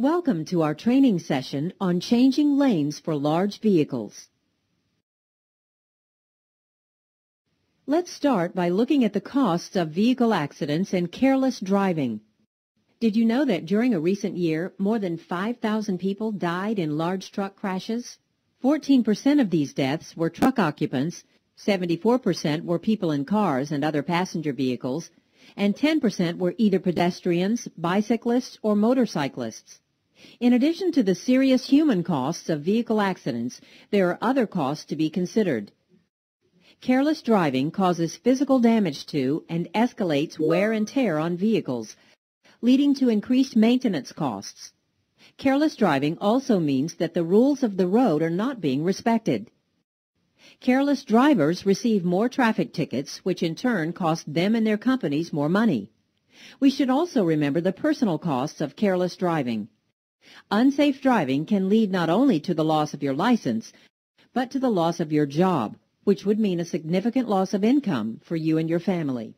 Welcome to our training session on changing lanes for large vehicles. Let's start by looking at the costs of vehicle accidents and careless driving. Did you know that during a recent year, more than 5,000 people died in large truck crashes? 14% of these deaths were truck occupants, 74% were people in cars and other passenger vehicles, and 10% were either pedestrians, bicyclists, or motorcyclists. In addition to the serious human costs of vehicle accidents, there are other costs to be considered. Careless driving causes physical damage to and escalates wear and tear on vehicles, leading to increased maintenance costs. Careless driving also means that the rules of the road are not being respected. Careless drivers receive more traffic tickets, which in turn cost them and their companies more money. We should also remember the personal costs of careless driving. Unsafe driving can lead not only to the loss of your license, but to the loss of your job, which would mean a significant loss of income for you and your family.